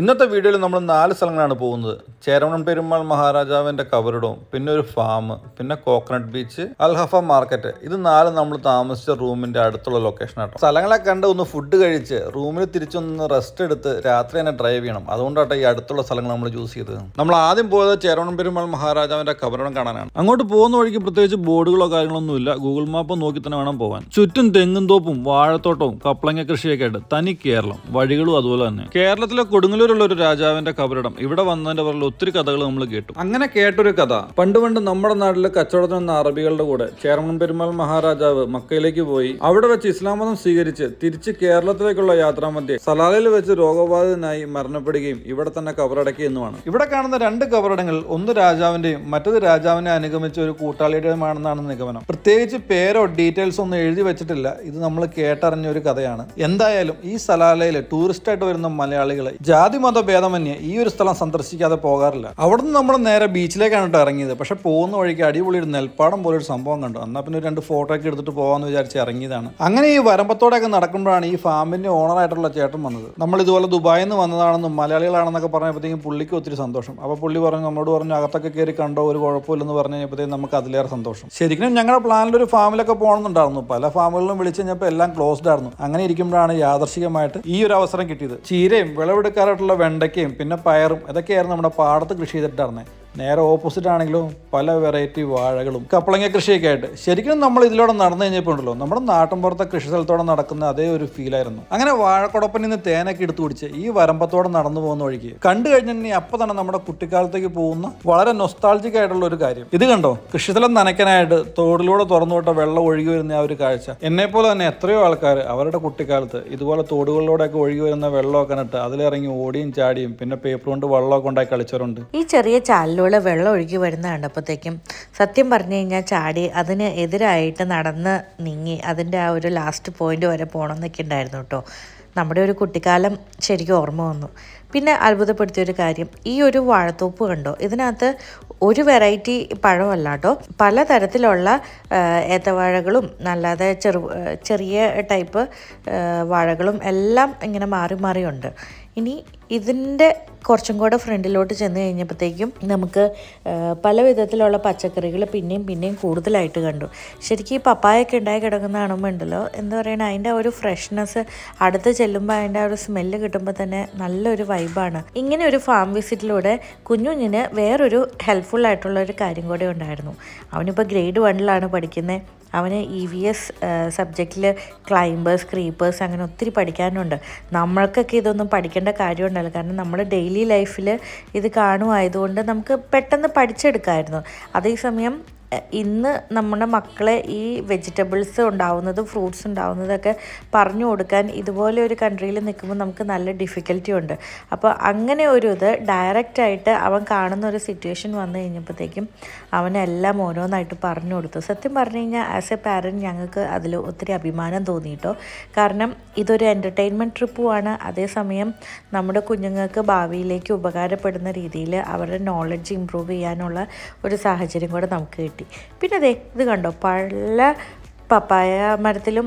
ഇന്നത്തെ വീഡിയോയിൽ നമ്മൾ നാല് സ്ഥലങ്ങളാണ് പോകുന്നത് ചേരവണൻ പെരുമാൾ മഹാരാജാവിന്റെ കവറിടവും പിന്നെ ഒരു ഫാം പിന്നെ കോക്കനട്ട് ബീച്ച് അൽഹഫ മാർക്കറ്റ് ഇത് നാല് നമ്മൾ താമസിച്ച റൂമിന്റെ അടുത്തുള്ള ലൊക്കേഷൻ ആട്ടോ സ്ഥലങ്ങളെ കണ്ട് ഒന്ന് ഫുഡ് കഴിച്ച് റൂമിൽ തിരിച്ചൊന്ന് റെസ്റ്റ് എടുത്ത് രാത്രി തന്നെ ഡ്രൈവ് ചെയ്യണം അതുകൊണ്ടാട്ടോ ഈ അടുത്തുള്ള സ്ഥലങ്ങൾ നമ്മൾ ചൂസ് ചെയ്തത് നമ്മൾ ആദ്യം പോയത് ചേരവണൻ പെരുമാൾ മഹാരാജാവിന്റെ കവറിടം കാണാനാണ് അങ്ങോട്ട് പോകുന്ന വഴിക്ക് പ്രത്യേകിച്ച് ബോർഡുകളോ കാര്യങ്ങളൊന്നും ഇല്ല ഗൂഗിൾ മാപ്പ് നോക്കി തന്നെ വേണം പോകാൻ ചുറ്റും തെങ്ങും തോപ്പും വാഴത്തോട്ടവും കപ്പളങ്ങ കൃഷിയൊക്കെ ആയിട്ട് തനി കേരളം വഴികളും അതുപോലെ തന്നെ കേരളത്തിലെ കൊടുങ്ങല്ലൂരുള്ള ഒരു രാജാവിന്റെ കവറിടം ഇവിടെ വന്നതിന്റെ പുറകിൽ ഒത്തിരി കഥകൾ നമ്മൾ കേട്ടു അങ്ങനെ കേട്ടൊരു കഥ പണ്ട് പണ്ട് നമ്മുടെ നാട്ടിൽ കച്ചവടത്തിന് വന്ന അറബികളുടെ കൂടെ ചേർമൻ പെരുമാൾ മഹാരാജാവ് മക്കയിലേക്ക് പോയി അവിടെ വെച്ച് ഇസ്ലാം മതം സ്വീകരിച്ച് തിരിച്ച് കേരളത്തിലേക്കുള്ള മധ്യേ സലാലയിൽ വെച്ച് രോഗബാധിതനായി മരണപ്പെടുകയും ഇവിടെ തന്നെ കബറടക്കിയെന്നുമാണ് ഇവിടെ കാണുന്ന രണ്ട് കബറടങ്ങൾ ഒന്ന് രാജാവിന്റെയും മറ്റൊരു രാജാവിനെ അനുഗമിച്ച ഒരു കൂട്ടാളിയുടെയുമാണെന്നാണ് നിഗമനം പ്രത്യേകിച്ച് പേരോ ഡീറ്റെയിൽസ് ഒന്നും എഴുതി വെച്ചിട്ടില്ല ഇത് നമ്മൾ കേട്ടറിഞ്ഞ ഒരു കഥയാണ് എന്തായാലും ഈ സലാലയിൽ ടൂറിസ്റ്റായിട്ട് വരുന്ന മലയാളികളെ ജാതി മത ഭേദമന്യേ ഈ ഒരു സ്ഥലം സന്ദർശിക്കാതെ പോകാൻ പോകാറില്ല അവിടെ നിന്ന് നമ്മൾ നേരെ ബീച്ചിലേക്കാണ് കേട്ടോ ഇറങ്ങിയത് പക്ഷെ പോകുന്ന വഴിക്ക് അടിപൊളി ഒരു നെൽപ്പാടം പോലെ ഒരു സംഭവം കണ്ടു എന്നാൽ പിന്നെ രണ്ട് ഫോട്ടോ ഒക്കെ എടുത്തിട്ട് പോകാമെന്ന് വിചാരിച്ച് ഇറങ്ങിയതാണ് അങ്ങനെ ഈ വരമ്പത്തോടെയൊക്കെ നടക്കുമ്പോഴാണ് ഈ ഫാമിൻ്റെ ഓണറായിട്ടുള്ള ചേട്ടൻ വന്നത് നമ്മൾ ഇതുപോലെ ദുബായിൽ നിന്ന് വന്നതാണെന്നും മലയാളികളാണെന്നൊക്കെ പറഞ്ഞപ്പോഴത്തേക്കും പുള്ളിക്ക് ഒത്തിരി സന്തോഷം അപ്പോൾ പുള്ളി പറഞ്ഞു നമ്മളോട് പറഞ്ഞു അകത്തൊക്കെ കയറി കണ്ടോ ഒരു കുഴപ്പമില്ലെന്ന് പറഞ്ഞു കഴിഞ്ഞപ്പോഴത്തേക്കും നമുക്ക് അതിലേറെ സന്തോഷം ശരിക്കും ഞങ്ങളുടെ പ്ലാനിൽ ഒരു ഫാമിലൊക്കെ പോകണമെന്നുണ്ടായിരുന്നു പല ഫാമുകളിലും വിളിച്ചു കഴിഞ്ഞപ്പോൾ എല്ലാം ക്ലോസ്ഡ് ആയിരുന്നു അങ്ങനെ ഇരിക്കുമ്പോഴാണ് യാദർശികമായിട്ട് ഈ ഒരു അവസരം കിട്ടിയത് ചീരയും വിളവെടുക്കാറായിട്ടുള്ള വെണ്ടയ്ക്കയും പിന്നെ പയറും ഇതൊക്കെയായിരുന്നു നമ്മുടെ പാട പാടത്ത് കൃഷി ചെയ്തിട്ടാണ് നേരെ ഓപ്പോസിറ്റ് ആണെങ്കിലും പല വെറൈറ്റി വാഴകളും കപ്പളങ്ങ കൃഷിയൊക്കെ ആയിട്ട് ശരിക്കും നമ്മൾ ഇതിലൂടെ നടന്നു കഴിഞ്ഞപ്പോൾ നമ്മുടെ നമ്മുടെ പുറത്തെ കൃഷി സ്ഥലത്തോടെ നടക്കുന്ന അതേ ഒരു ഫീൽ ആയിരുന്നു അങ്ങനെ വാഴക്കുടപ്പിൽ നിന്ന് തേനൊക്കെ എടുത്തു പിടിച്ച് ഈ വരമ്പത്തോടെ നടന്നു പോകുന്ന വഴിക്ക് കണ്ടു കഴിഞ്ഞിട്ടുണ്ടെങ്കിൽ അപ്പൊ തന്നെ നമ്മുടെ കുട്ടിക്കാലത്തേക്ക് പോകുന്ന വളരെ നൊസ്താൾജിക് ആയിട്ടുള്ള ഒരു കാര്യം ഇത് കണ്ടോ കൃഷിസ്ഥലം നനയ്ക്കാനായിട്ട് തോടിലൂടെ തുറന്നുവിട്ട വെള്ളം ഒഴുകി വരുന്ന ആ ഒരു കാഴ്ച എന്നെപ്പോലെ തന്നെ എത്രയോ ആൾക്കാർ അവരുടെ കുട്ടിക്കാലത്ത് ഇതുപോലെ തോടുകളിലൂടെയൊക്കെ ഒഴുകി വരുന്ന വെള്ളമൊക്കെ നട്ട് അതിലിറങ്ങി ഓടിയും ചാടിയും പിന്നെ പേപ്പർ കൊണ്ട് വെള്ളമൊക്കെ ഉണ്ടാക്കി കളിച്ചവരുണ്ട് ഈ ചെറിയ ചാലിലൂടെ ഇതുപോലെ വെള്ളം ഒഴുകി വരുന്ന കണ്ടപ്പോഴത്തേക്കും സത്യം പറഞ്ഞു കഴിഞ്ഞാൽ ചാടി അതിന് എതിരായിട്ട് നടന്ന് നീങ്ങി അതിൻ്റെ ആ ഒരു ലാസ്റ്റ് പോയിന്റ് വരെ പോകണം എന്നൊക്കെ ഉണ്ടായിരുന്നു കേട്ടോ നമ്മുടെ ഒരു കുട്ടിക്കാലം ശരിക്കും ഓർമ്മ വന്നു പിന്നെ അത്ഭുതപ്പെടുത്തിയ ഒരു കാര്യം ഈ ഒരു വാഴത്തോപ്പ് കണ്ടോ ഇതിനകത്ത് ഒരു വെറൈറ്റി പഴമല്ല കേട്ടോ പലതരത്തിലുള്ള ഏത്തവാഴകളും അല്ലാതെ ചെറു ചെറിയ ടൈപ്പ് വാഴകളും എല്ലാം ഇങ്ങനെ മാറി മാറിയുണ്ട് ഇനി ഇതിൻ്റെ കുറച്ചും കൂടെ ഫ്രണ്ടിലോട്ട് ചെന്ന് കഴിഞ്ഞപ്പോഴത്തേക്കും നമുക്ക് പല വിധത്തിലുള്ള പച്ചക്കറികൾ പിന്നെയും പിന്നെയും കൂടുതലായിട്ട് കണ്ടു ശരിക്കും ഈ പപ്പായൊക്കെ ഉണ്ടായി കിടക്കുന്ന ഉണ്ടല്ലോ എന്താ പറയുക അതിൻ്റെ ഒരു ഫ്രഷ്നെസ് അടുത്ത് ചെല്ലുമ്പോൾ അതിൻ്റെ ഒരു സ്മെല്ല് കിട്ടുമ്പോൾ തന്നെ നല്ലൊരു വൈബാണ് ഇങ്ങനെ ഒരു ഫാം വിസിറ്റിലൂടെ കുഞ്ഞുഞ്ഞിന് വേറൊരു ഹെൽപ്ഫുൾ ആയിട്ടുള്ള ഒരു കാര്യം കൂടെ ഉണ്ടായിരുന്നു അവനിപ്പോൾ ഗ്രേഡ് വണ്ണിലാണ് പഠിക്കുന്നത് അവന് ഇ വി എസ് സബ്ജക്റ്റിൽ ക്ലൈംബേഴ്സ് ക്രീപ്പേഴ്സ് അങ്ങനെ ഒത്തിരി പഠിക്കാനുണ്ട് നമ്മൾക്കൊക്കെ ഇതൊന്നും പഠിക്കേണ്ട കാര്യമുണ്ടല്ലോ കാരണം നമ്മൾ ഡെയിലി ലൈഫിൽ ഇത് കാണുമായതുകൊണ്ട് നമുക്ക് പെട്ടെന്ന് പഠിച്ചെടുക്കാമായിരുന്നു അതേസമയം ഇന്ന് നമ്മുടെ മക്കളെ ഈ വെജിറ്റബിൾസ് ഉണ്ടാവുന്നതും ഫ്രൂട്ട്സ് ഉണ്ടാവുന്നതൊക്കെ പറഞ്ഞു കൊടുക്കാൻ ഇതുപോലെ ഒരു കൺട്രിയിൽ നിൽക്കുമ്പോൾ നമുക്ക് നല്ല ഡിഫിക്കൽറ്റി ഉണ്ട് അപ്പോൾ അങ്ങനെ ഒരു ഇത് ഡയറക്റ്റായിട്ട് അവൻ കാണുന്ന ഒരു സിറ്റുവേഷൻ വന്നു കഴിഞ്ഞപ്പോഴത്തേക്കും അവനെല്ലാം ഓരോന്നായിട്ട് പറഞ്ഞു കൊടുത്തു സത്യം പറഞ്ഞു കഴിഞ്ഞാൽ ആസ് എ പാരൻറ്റ് ഞങ്ങൾക്ക് അതിൽ ഒത്തിരി അഭിമാനം തോന്നിയിട്ടോ കാരണം ഇതൊരു എൻ്റർടൈൻമെൻറ്റ് ട്രിപ്പുമാണ് അതേസമയം നമ്മുടെ കുഞ്ഞുങ്ങൾക്ക് ഭാവിയിലേക്ക് ഉപകാരപ്പെടുന്ന രീതിയിൽ അവരുടെ നോളജ് ഇമ്പ്രൂവ് ചെയ്യാനുള്ള ഒരു സാഹചര്യം കൂടെ നമുക്ക് കിട്ടി കിട്ടി പിന്നെ അതെ ഇത് കണ്ടോ പല പപ്പായ മരത്തിലും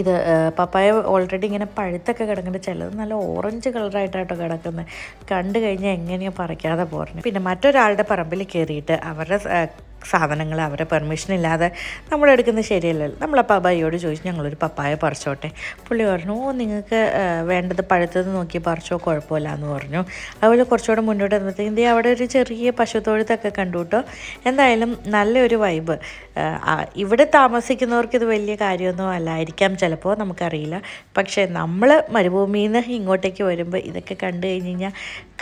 ഇത് പപ്പായ ഓൾറെഡി ഇങ്ങനെ പഴുത്തൊക്കെ കിടക്കുന്നുണ്ട് ചിലത് നല്ല ഓറഞ്ച് കളറായിട്ടാട്ടോ കിടക്കുന്നത് കണ്ടു കഴിഞ്ഞാൽ എങ്ങനെയോ പറിക്കാതെ പോരണം പിന്നെ മറ്റൊരാളുടെ പറമ്പിൽ കയറിയിട്ട് അവരുടെ സാധനങ്ങൾ അവരെ പെർമിഷൻ ഇല്ലാതെ നമ്മൾ ശരിയല്ലല്ലോ നമ്മളെ അബായിയോട് ചോദിച്ചു ഞങ്ങളൊരു പപ്പായ പറിച്ചോട്ടെ പുള്ളി പറഞ്ഞു ഓ നിങ്ങൾക്ക് വേണ്ടത് പഴുത്തത് നോക്കി പറിച്ചോ കുഴപ്പമില്ല എന്ന് പറഞ്ഞു അതുപോലെ കുറച്ചുകൂടെ മുന്നോട്ട് വന്നപ്പോഴത്തേക്കും ദേ അവിടെ ഒരു ചെറിയ പശുത്തൊഴുത്തൊക്കെ കണ്ടു കേട്ടോ എന്തായാലും നല്ലൊരു വൈബ് ഇവിടെ താമസിക്കുന്നവർക്ക് ഇത് വലിയ കാര്യമൊന്നും അല്ലായിരിക്കാം ചിലപ്പോൾ നമുക്കറിയില്ല പക്ഷേ നമ്മൾ മരുഭൂമിയിൽ നിന്ന് ഇങ്ങോട്ടേക്ക് വരുമ്പോൾ ഇതൊക്കെ കണ്ടു കഴിഞ്ഞ് കഴിഞ്ഞാൽ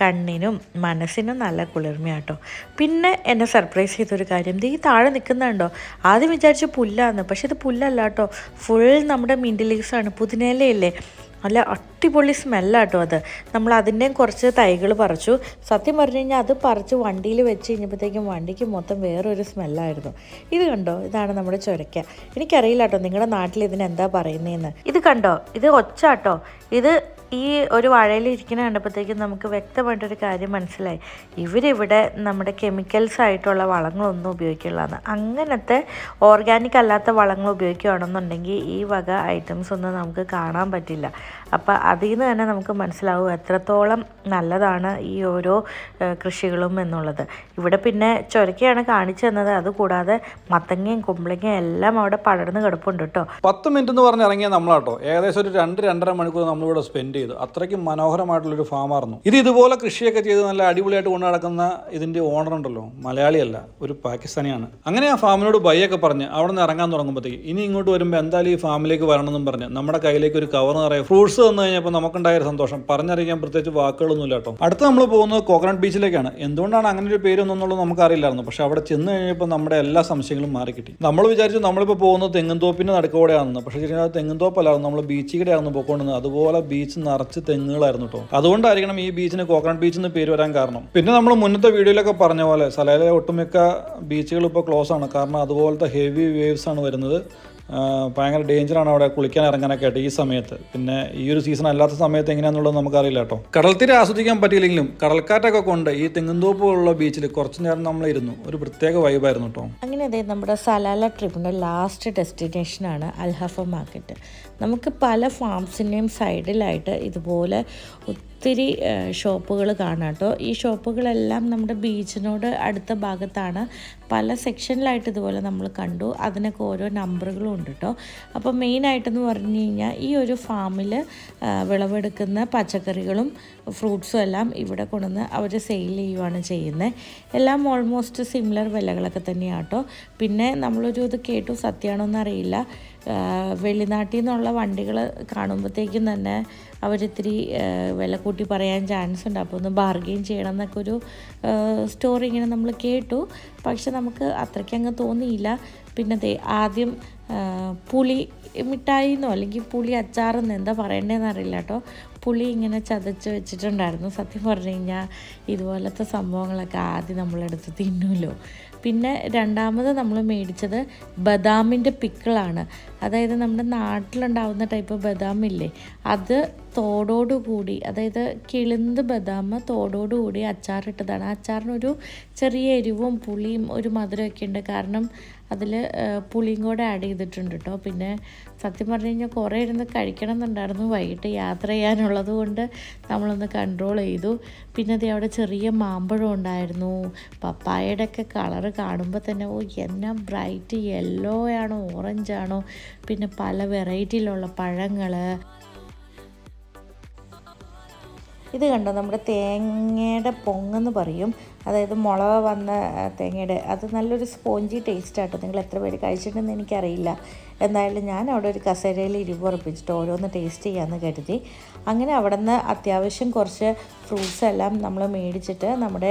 കണ്ണിനും മനസ്സിനും നല്ല കുളിർമയാട്ടോ പിന്നെ എന്നെ സർപ്രൈസ് ചെയ്തൊരു കാര്യം ഈ താഴെ നിൽക്കുന്നുണ്ടോ ആദ്യം വിചാരിച്ചു പുല്ലാന്ന് പക്ഷെ ഇത് പുല്ലല്ല കേട്ടോ ഫുൾ നമ്മുടെ മിൻറ്റ് ലീവ്സാണ് പുതിനയിലല്ലേ നല്ല അടിപൊളി സ്മെല്ലാട്ടോ അത് നമ്മൾ അതിൻ്റെയും കുറച്ച് തൈകൾ പറിച്ചു സത്യം പറഞ്ഞു കഴിഞ്ഞാൽ അത് പറിച്ച് വണ്ടിയിൽ വെച്ച് കഴിഞ്ഞപ്പോഴത്തേക്കും വണ്ടിക്ക് മൊത്തം വേറൊരു സ്മെല്ലായിരുന്നു ഇത് കണ്ടോ ഇതാണ് നമ്മുടെ ചുരക്ക എനിക്കറിയില്ല കേട്ടോ നിങ്ങളുടെ നാട്ടിൽ ഇതിനെന്താ പറയുന്നതെന്ന് ഇത് കണ്ടോ ഇത് ഒച്ചാട്ടോ ഇത് ഈ ഒരു വാഴയിൽ ഇരിക്കുന്ന കണ്ടപ്പോഴത്തേക്കും നമുക്ക് വ്യക്തമായിട്ടൊരു കാര്യം മനസ്സിലായി ഇവരിവിടെ നമ്മുടെ കെമിക്കൽസ് ആയിട്ടുള്ള വളങ്ങളൊന്നും ഉപയോഗിക്കില്ലെന്ന് അങ്ങനത്തെ ഓർഗാനിക് അല്ലാത്ത വളങ്ങൾ ഉപയോഗിക്കുകയാണെന്നുണ്ടെങ്കിൽ ഈ വക ഐറ്റംസ് ഒന്നും നമുക്ക് കാണാൻ പറ്റില്ല അപ്പോൾ അതിൽ നിന്ന് തന്നെ നമുക്ക് മനസ്സിലാവും എത്രത്തോളം നല്ലതാണ് ഈ ഓരോ കൃഷികളും എന്നുള്ളത് ഇവിടെ പിന്നെ ചൊരക്കയാണ് കാണിച്ചു തന്നത് അതുകൂടാതെ മത്തങ്ങയും കുമ്പളങ്ങയും എല്ലാം അവിടെ പടർന്ന് കിടപ്പുണ്ട് കേട്ടോ പത്ത് മിനിറ്റ് എന്ന് പറഞ്ഞ് ഇറങ്ങിയ നമ്മളാട്ടോ ഏകദേശം ഒരു രണ്ട് രണ്ടര മണിക്കൂർ നമ്മളിവിടെ സ്പെൻഡ് പെയിൻറ്റ് ചെയ്തു അത്രയ്ക്കും മനോഹരമായിട്ടുള്ളൊരു ഫാമായിരുന്നു ഇത് ഇതുപോലെ കൃഷിയൊക്കെ ചെയ്ത് നല്ല അടിപൊളിയായിട്ട് കൊണ്ടു നടക്കുന്ന ഇതിൻ്റെ ഓണർ ഉണ്ടല്ലോ മലയാളിയല്ല ഒരു പാകിസ്ഥാനിയാണ് അങ്ങനെ ആ ഫാമിനോട് ബൈ ഒക്കെ പറഞ്ഞ് അവിടെ നിന്ന് ഇറങ്ങാൻ തുടങ്ങുമ്പോഴത്തേക്ക് ഇനി ഇങ്ങോട്ട് വരുമ്പോൾ എന്തായാലും ഈ ഫാമിലേക്ക് വരണമെന്നും പറഞ്ഞ് നമ്മുടെ കയ്യിലേക്ക് ഒരു കവർ നിറയെ ഫ്രൂട്ട്സ് തന്നു കഴിഞ്ഞപ്പോൾ നമുക്കുണ്ടായ സന്തോഷം പറഞ്ഞറിയിക്കാൻ പ്രത്യേകിച്ച് വാക്കുകളൊന്നുമില്ല കേട്ടോ അടുത്ത നമ്മൾ പോകുന്നത് കോക്കനട്ട് ബീച്ചിലേക്കാണ് എന്തുകൊണ്ടാണ് അങ്ങനെ ഒരു പേരൊന്നുള്ളത് നമുക്കറിയില്ലായിരുന്നു പക്ഷെ അവിടെ ചെന്ന് കഴിഞ്ഞപ്പോൾ നമ്മുടെ എല്ലാ സംശയങ്ങളും മാറി കിട്ടി നമ്മൾ വിചാരിച്ചു നമ്മളിപ്പോൾ പോകുന്നത് തെങ്ങുംതോപ്പിൻ്റെ നടുക്കോടെയാണെന്ന് പക്ഷേ ശരിക്കും തെങ്ങുംതോപ്പല്ലായിരുന്നു നമ്മൾ ബീച്ചിലൂടെയായിരുന്നു പോയിക്കൊണ്ടിരുന്നത് അതുപോലെ ബീച്ച് നിറച്ച് തെങ്ങുകളായിരുന്നു കേട്ടോ അതുകൊണ്ടായിരിക്കണം ഈ ബീച്ചിന് കോക്കനട്ട് ബീച്ച് എന്ന് പേര് വരാൻ കാരണം പിന്നെ നമ്മൾ മുന്നത്തെ വീഡിയോയിലൊക്കെ പറഞ്ഞ പോലെ സലയിലെ ഒട്ടുമിക്ക ബീച്ചുകൾ ഇപ്പോൾ ക്ലോസ് ആണ് കാരണം അതുപോലത്തെ ഹെവി വേവ്സ് ആണ് വരുന്നത് ഭയങ്കര ഡേഞ്ചറാണ് അവിടെ കുളിക്കാൻ ഇറങ്ങാനൊക്കെ ആയിട്ട് ഈ സമയത്ത് പിന്നെ ഈ ഒരു സീസൺ അല്ലാത്ത സമയത്ത് എങ്ങനെയാണെന്നുള്ളത് നമുക്കറിയില്ല കേട്ടോ കടൽത്തീരെ ആസ്വദിക്കാൻ പറ്റിയില്ലെങ്കിലും കടൽക്കാറ്റൊക്കെ കൊണ്ട് ഈ തെങ്ങുംതോപ്പുള്ള ബീച്ചിൽ കുറച്ചു നേരം നമ്മൾ ഇരുന്നു ഒരു പ്രത്യേക വൈബായിരുന്നു കേട്ടോ അങ്ങനെ നമ്മുടെ സലാല ട്രിപ്പിൻ്റെ ലാസ്റ്റ് ഡെസ്റ്റിനേഷനാണ് അൽഹഫ മാർക്കറ്റ് നമുക്ക് പല ഫാംസിൻ്റെയും സൈഡിലായിട്ട് ഇതുപോലെ ഒത്തിരി ഷോപ്പുകൾ കാണാം കേട്ടോ ഈ ഷോപ്പുകളെല്ലാം നമ്മുടെ ബീച്ചിനോട് അടുത്ത ഭാഗത്താണ് പല സെക്ഷനിലായിട്ട് ഇതുപോലെ നമ്മൾ കണ്ടു അതിനൊക്കെ ഓരോ നമ്പറുകളും ഉണ്ട് കേട്ടോ അപ്പോൾ മെയിനായിട്ടെന്ന് പറഞ്ഞു കഴിഞ്ഞാൽ ഈ ഒരു ഫാമിൽ വിളവെടുക്കുന്ന പച്ചക്കറികളും ഫ്രൂട്ട്സും എല്ലാം ഇവിടെ കൊണ്ടുവന്ന് അവർ സെയിൽ ചെയ്യുവാണ് ചെയ്യുന്നത് എല്ലാം ഓൾമോസ്റ്റ് സിമിലർ വിലകളൊക്കെ തന്നെയാണ് കേട്ടോ പിന്നെ നമ്മളൊരു ഇത് കേട്ടു സത്യമാണോന്ന് അറിയില്ല വെളിനാട്ടിൽ നിന്നുള്ള വണ്ടികൾ കാണുമ്പോഴത്തേക്കും തന്നെ അവരിത്തിരി വില കൂട്ടി പറയാൻ ചാൻസ് ഉണ്ട് അപ്പോൾ ഒന്ന് ബാർഗെയിൻ ചെയ്യണം എന്നൊക്കെ ഒരു സ്റ്റോറി ഇങ്ങനെ നമ്മൾ കേട്ടു പക്ഷെ നമുക്ക് അത്രയ്ക്ക് അങ്ങ് തോന്നിയില്ല പിന്നെ ആദ്യം പുളി മിഠായി എന്നോ അല്ലെങ്കിൽ പുളി അച്ചാറെന്ന് എന്താ പറയണ്ടതെന്ന് അറിയില്ല കേട്ടോ പുളി ഇങ്ങനെ ചതച്ച് വെച്ചിട്ടുണ്ടായിരുന്നു സത്യം പറഞ്ഞു കഴിഞ്ഞാൽ ഇതുപോലത്തെ സംഭവങ്ങളൊക്കെ ആദ്യം നമ്മളെടുത്ത് തിന്നുമല്ലോ പിന്നെ രണ്ടാമത് നമ്മൾ മേടിച്ചത് ബദാമിൻ്റെ പിക്കിളാണ് അതായത് നമ്മുടെ നാട്ടിലുണ്ടാവുന്ന ടൈപ്പ് ബദാം ഇല്ലേ അത് കൂടി അതായത് കിളിന്ത് ബദാം കൂടി അച്ചാറിട്ടതാണ് അച്ചാറിനൊരു ചെറിയ എരിവും പുളിയും ഒരു മധുരമൊക്കെ ഉണ്ട് കാരണം അതിൽ പുളിയും കൂടെ ആഡ് ചെയ്തിട്ടുണ്ട് കേട്ടോ പിന്നെ സത്യം പറഞ്ഞു കഴിഞ്ഞാൽ കുറേ ഇരുന്ന് കഴിക്കണം എന്നുണ്ടായിരുന്നു വൈകിട്ട് യാത്ര ചെയ്യാനുള്ളത് കൊണ്ട് നമ്മളൊന്ന് കൺട്രോൾ ചെയ്തു പിന്നെ അത് അവിടെ ചെറിയ മാമ്പഴം ഉണ്ടായിരുന്നു പപ്പായയുടെ ഒക്കെ കളറ് കാണുമ്പോൾ തന്നെ ഓ എന്നാ ബ്രൈറ്റ് യെല്ലോ ആണോ ഓറഞ്ച് ആണോ പിന്നെ പല വെറൈറ്റിയിലുള്ള പഴങ്ങൾ ഇത് കണ്ടോ നമ്മുടെ തേങ്ങയുടെ പൊങ്ങെന്ന് പറയും അതായത് മുളക് വന്ന തേങ്ങയുടെ അത് നല്ലൊരു സ്പോഞ്ചി ടേസ്റ്റാട്ടോ നിങ്ങൾ എത്ര പേര് കഴിച്ചിട്ടുണ്ടെന്ന് എനിക്കറിയില്ല എന്തായാലും ഞാൻ അവിടെ ഒരു കസേരയിൽ ഇരിവ് ഉറപ്പിച്ചിട്ട് ഓരോന്ന് ടേസ്റ്റ് ചെയ്യാമെന്ന് കരുതി അങ്ങനെ അവിടെ നിന്ന് അത്യാവശ്യം കുറച്ച് ഫ്രൂട്ട്സ് എല്ലാം നമ്മൾ മേടിച്ചിട്ട് നമ്മുടെ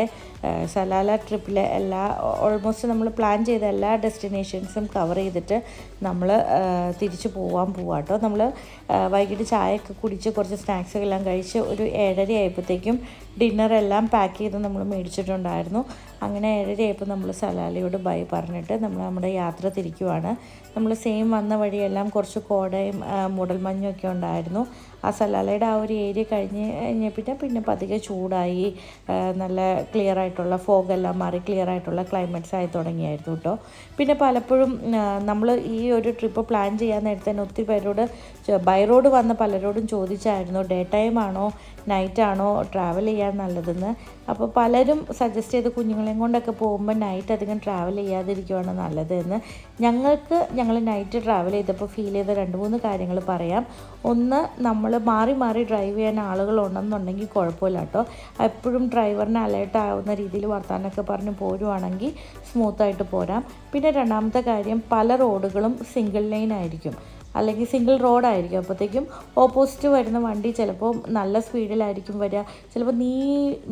സലാല ട്രിപ്പിലെ എല്ലാ ഓൾമോസ്റ്റ് നമ്മൾ പ്ലാൻ ചെയ്ത എല്ലാ ഡെസ്റ്റിനേഷൻസും കവർ ചെയ്തിട്ട് നമ്മൾ തിരിച്ചു പോകാൻ പോവാട്ടോ നമ്മൾ വൈകിട്ട് ചായയൊക്കെ കുടിച്ച് കുറച്ച് സ്നാക്സ് എല്ലാം കഴിച്ച് ഒരു ഏഴര ആയപ്പോഴത്തേക്കും ഡിന്നറെല്ലാം പാക്ക് ചെയ്ത് നമ്മൾ മേടിച്ചിട്ടുണ്ടായിരുന്നു അങ്ങനെ ഏഴരയായപ്പോൾ നമ്മൾ സലാലയോട് ബൈ പറഞ്ഞിട്ട് നമ്മൾ നമ്മുടെ യാത്ര തിരിക്കുവാണ് നമ്മൾ സെയിം വന്ന വഴിയെല്ലാം കുറച്ച് കോടയും ഒക്കെ ഉണ്ടായിരുന്നു ആ സലാലയുടെ ആ ഒരു ഏരിയ കഴിഞ്ഞ് കഴിഞ്ഞപ്പിന്നെ പിന്നെ പതുക്കെ ചൂടായി നല്ല ക്ലിയർ ആയിട്ടുള്ള ഫോഗെല്ലാം മാറി ക്ലിയർ ആയിട്ടുള്ള ക്ലൈമറ്റ്സ് ആയി തുടങ്ങിയായിരുന്നു കേട്ടോ പിന്നെ പലപ്പോഴും നമ്മൾ ഈ ഒരു ട്രിപ്പ് പ്ലാൻ ചെയ്യാൻ നേരത്തെ തന്നെ ഒത്തിരി പേരോട് ബൈ റോഡ് വന്ന പലരോടും ചോദിച്ചായിരുന്നു ഡേ ടൈം ആണോ നൈറ്റ് ആണോ ട്രാവൽ ചെയ്യാൻ നല്ലതെന്ന് അപ്പോൾ പലരും സജസ്റ്റ് ചെയ്ത് കുഞ്ഞുങ്ങളെയും കൊണ്ടൊക്കെ പോകുമ്പോൾ നൈറ്റ് അധികം ട്രാവൽ ചെയ്യാതിരിക്കുവാണ് നല്ലതെന്ന് ഞങ്ങൾക്ക് ഞങ്ങൾ നൈറ്റ് ട്രാവൽ ചെയ്തപ്പോൾ ഫീൽ ചെയ്ത രണ്ട് മൂന്ന് കാര്യങ്ങൾ പറയാം ഒന്ന് നമ്മൾ മാറി മാറി ഡ്രൈവ് ചെയ്യാൻ ആളുകൾ ഉണ്ടെന്നുണ്ടെങ്കിൽ കുഴപ്പമില്ല കേട്ടോ എപ്പോഴും ഡ്രൈവറിന് അലേർട്ട് ആവുന്ന രീതിയിൽ വർത്താനൊക്കെ പറഞ്ഞ് പോരുവാണെങ്കിൽ സ്മൂത്തായിട്ട് പോരാം പിന്നെ രണ്ടാമത്തെ കാര്യം പല റോഡുകളും സിംഗിൾ ലൈൻ ആയിരിക്കും അല്ലെങ്കിൽ സിംഗിൾ റോഡായിരിക്കും അപ്പോഴത്തേക്കും ഓപ്പോസിറ്റ് വരുന്ന വണ്ടി ചിലപ്പോൾ നല്ല സ്പീഡിലായിരിക്കും വരിക ചിലപ്പോൾ നീ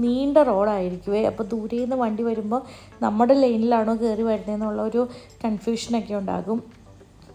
നീണ്ട റോഡായിരിക്കുമേ അപ്പോൾ ദൂരെ നിന്ന് വണ്ടി വരുമ്പോൾ നമ്മുടെ ലൈനിലാണോ കയറി വരുന്നതെന്നുള്ള ഒരു കൺഫ്യൂഷനൊക്കെ ഉണ്ടാകും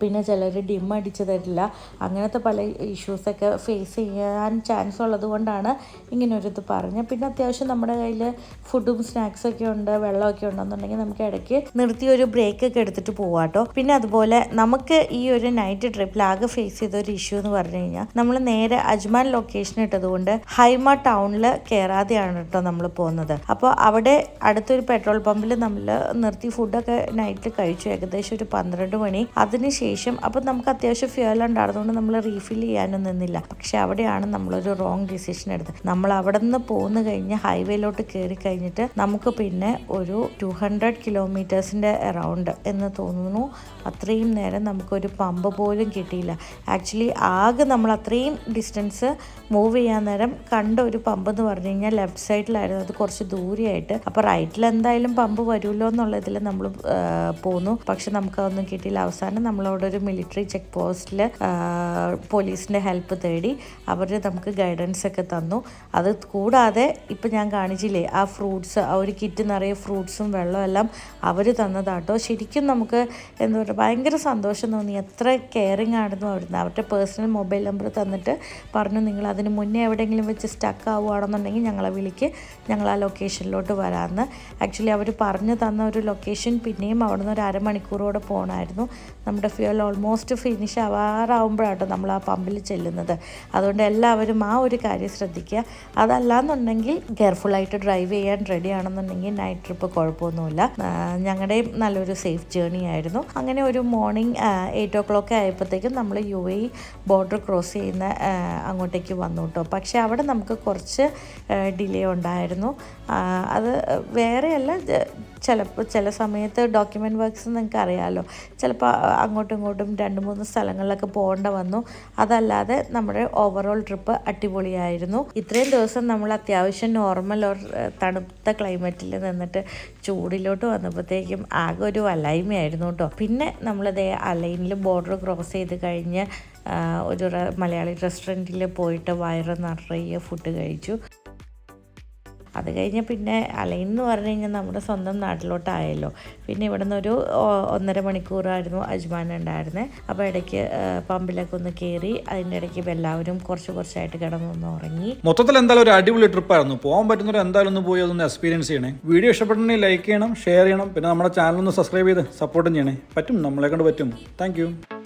പിന്നെ ചിലർ ഡിം അടിച്ച് തരില്ല അങ്ങനത്തെ പല ഇഷ്യൂസൊക്കെ ഫേസ് ചെയ്യാൻ ചാൻസ് ഉള്ളത് കൊണ്ടാണ് ഇങ്ങനൊരിത് പറഞ്ഞത് പിന്നെ അത്യാവശ്യം നമ്മുടെ കയ്യിൽ ഫുഡും സ്നാക്സൊക്കെ ഉണ്ട് വെള്ളമൊക്കെ ഉണ്ടെന്നുണ്ടെങ്കിൽ നമുക്ക് ഇടയ്ക്ക് നിർത്തി ഒരു ബ്രേക്കൊക്കെ എടുത്തിട്ട് പോവാട്ടോ പിന്നെ അതുപോലെ നമുക്ക് ഈ ഒരു നൈറ്റ് ട്രിപ്പിൽ ആകെ ഫേസ് ചെയ്ത ഒരു ഇഷ്യൂ എന്ന് പറഞ്ഞു കഴിഞ്ഞാൽ നമ്മൾ നേരെ അജ്മാൻ ലൊക്കേഷൻ ഇട്ടതുകൊണ്ട് ഹൈമ ടൗണിൽ കയറാതെയാണ് കേട്ടോ നമ്മൾ പോകുന്നത് അപ്പോൾ അവിടെ അടുത്തൊരു പെട്രോൾ പമ്പിൽ നമ്മൾ നിർത്തി ഫുഡൊക്കെ നൈറ്റിൽ കഴിച്ചു ഏകദേശം ഒരു പന്ത്രണ്ട് മണി അതിനുശേഷം ശേഷം അപ്പോൾ നമുക്ക് അത്യാവശ്യം ഫ്യുവൽ ഉണ്ടായിരുന്നതുകൊണ്ട് നമ്മൾ റീഫിൽ ചെയ്യാനും നിന്നില്ല പക്ഷെ അവിടെയാണ് നമ്മളൊരു റോങ് ഡിസിഷൻ എടുത്തത് നമ്മൾ അവിടെ നിന്ന് പോന്നു കഴിഞ്ഞ് ഹൈവേയിലോട്ട് കയറി കഴിഞ്ഞിട്ട് നമുക്ക് പിന്നെ ഒരു ടു ഹൺഡ്രഡ് കിലോമീറ്റേഴ്സിൻ്റെ അറൗണ്ട് എന്ന് തോന്നുന്നു അത്രയും നേരം നമുക്കൊരു പമ്പ് പോലും കിട്ടിയില്ല ആക്ച്വലി ആകെ നമ്മൾ അത്രയും ഡിസ്റ്റൻസ് മൂവ് ചെയ്യാൻ നേരം കണ്ട ഒരു പമ്പ് എന്ന് പറഞ്ഞു കഴിഞ്ഞാൽ ലെഫ്റ്റ് സൈഡിലായിരുന്നു അത് കുറച്ച് ദൂരെയായിട്ട് അപ്പോൾ റൈറ്റിൽ എന്തായാലും പമ്പ് വരുമല്ലോ എന്നുള്ളതിൽ നമ്മൾ പോന്നു പക്ഷെ നമുക്കതൊന്നും കിട്ടിയില്ല അവസാനം നമ്മളവിടെ അവിടെ ഒരു മിലിറ്ററി ചെക്ക് പോസ്റ്റിൽ പോലീസിൻ്റെ ഹെൽപ്പ് തേടി അവർ നമുക്ക് ഗൈഡൻസ് ഒക്കെ തന്നു അത് കൂടാതെ ഇപ്പം ഞാൻ കാണിച്ചില്ലേ ആ ഫ്രൂട്ട്സ് ആ ഒരു കിറ്റ് നിറയെ ഫ്രൂട്ട്സും വെള്ളവും എല്ലാം അവർ തന്നതാട്ടോ ശരിക്കും നമുക്ക് എന്താ പറയുക ഭയങ്കര സന്തോഷം തോന്നി എത്ര കെയറിങ് ആണെന്നും അവിടുന്ന് അവരുടെ പേഴ്സണൽ മൊബൈൽ നമ്പർ തന്നിട്ട് പറഞ്ഞു നിങ്ങൾ അതിന് മുന്നേ എവിടെയെങ്കിലും വെച്ച് സ്റ്റക്ക് ആവുകയാണെന്നുണ്ടെങ്കിൽ ഞങ്ങളെ വിളിക്ക് ഞങ്ങൾ ആ ലൊക്കേഷനിലോട്ട് വരാമെന്ന് ആക്ച്വലി അവർ പറഞ്ഞു തന്ന ഒരു ലൊക്കേഷൻ പിന്നെയും അവിടെ നിന്ന് ഒരു അരമണിക്കൂറോടെ പോകണമായിരുന്നു നമ്മുടെ വീഡിയോയിൽ ഓൾമോസ്റ്റ് ഫിനിഷ് ആവാറാവുമ്പോഴാട്ടോ നമ്മൾ ആ പമ്പിൽ ചെല്ലുന്നത് അതുകൊണ്ട് എല്ലാവരും ആ ഒരു കാര്യം ശ്രദ്ധിക്കുക അതല്ലാന്നുണ്ടെങ്കിൽ കെയർഫുള്ളായിട്ട് ഡ്രൈവ് ചെയ്യാൻ റെഡി ആണെന്നുണ്ടെങ്കിൽ നൈറ്റ് ട്രിപ്പ് കുഴപ്പമൊന്നുമില്ല ഞങ്ങളുടെ നല്ലൊരു സേഫ് ജേർണി ആയിരുന്നു അങ്ങനെ ഒരു മോർണിംഗ് എയ്റ്റ് ഒ ക്ലോക്ക് ആയപ്പോഴത്തേക്കും നമ്മൾ യു എ ബോർഡർ ക്രോസ് ചെയ്യുന്ന അങ്ങോട്ടേക്ക് വന്നു കേട്ടോ പക്ഷേ അവിടെ നമുക്ക് കുറച്ച് ഡിലേ ഉണ്ടായിരുന്നു അത് വേറെയല്ല ചിലപ്പോൾ ചില സമയത്ത് ഡോക്യുമെൻറ്റ് വർക്ക്സ് നിങ്ങൾക്ക് അറിയാമല്ലോ ചിലപ്പോൾ അങ്ങോട്ടും ഇങ്ങോട്ടും രണ്ട് മൂന്ന് സ്ഥലങ്ങളിലൊക്കെ പോകേണ്ട വന്നു അതല്ലാതെ നമ്മുടെ ഓവറോൾ ട്രിപ്പ് അടിപൊളിയായിരുന്നു ഇത്രയും ദിവസം നമ്മൾ അത്യാവശ്യം നോർമൽ ഓർ തണുത്ത ക്ലൈമറ്റിൽ നിന്നിട്ട് ചൂടിലോട്ട് വന്നപ്പോഴത്തേക്കും ആകെ ഒരു വലായ്മയായിരുന്നു കേട്ടോ പിന്നെ നമ്മളിതേ അലൈനിൽ ബോർഡർ ക്രോസ് ചെയ്ത് കഴിഞ്ഞ് ഒരു മലയാളി റെസ്റ്റോറൻറ്റിൽ പോയിട്ട് വയറ് നിറയെ ഫുഡ് കഴിച്ചു അത് കഴിഞ്ഞ് പിന്നെ അലൈൻ എന്ന് പറഞ്ഞു കഴിഞ്ഞാൽ നമ്മുടെ സ്വന്തം നാട്ടിലോട്ടായല്ലോ പിന്നെ ഇവിടെ നിന്നൊരു ഒന്നര മണിക്കൂറായിരുന്നു അജ്മാൻ ഉണ്ടായിരുന്നത് അപ്പോൾ ഇടയ്ക്ക് പമ്പിലൊക്കെ ഒന്ന് കയറി അതിൻ്റെ ഇടയ്ക്ക് എല്ലാവരും കുറച്ച് കുറച്ചായിട്ട് കിടന്നൊന്ന് ഉറങ്ങി മൊത്തത്തിൽ എന്തായാലും ഒരു അടിപൊളി ട്രിപ്പ് ആയിരുന്നു പോകാൻ പറ്റുന്നവർ എന്തായാലും ഒന്ന് പോയി അതൊന്ന് എക്സ്പീരിയൻസ് ചെയ്യണേ വീഡിയോ ഇഷ്ടപ്പെട്ടെങ്കിൽ ലൈക്ക് ചെയ്യണം ഷെയർ ചെയ്യണം പിന്നെ നമ്മുടെ ചാനൽ ഒന്ന് സബ്സ്ക്രൈബ് ചെയ്ത് സപ്പോർട്ടും ചെയ്യണേ പറ്റും നമ്മളെ കൊണ്ട് പറ്റും താങ്ക്